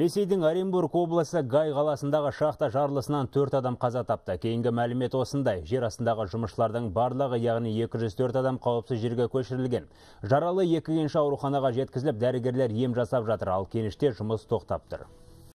Ресейдің Оренбург облысы Гай қаласындағы шақта жарылысынан төрт адам қаза тапты. Кейінгі мәлімет осындай. Жер астындағы жұмысшылардың барлығы, яғни 204 адам қауіпсіз жерге көшірілген. Жаралы екі кенші жеткізіліп, дәрігерлер ем жасап жатыр, ал кеніште жұмыс тоқтап тұр.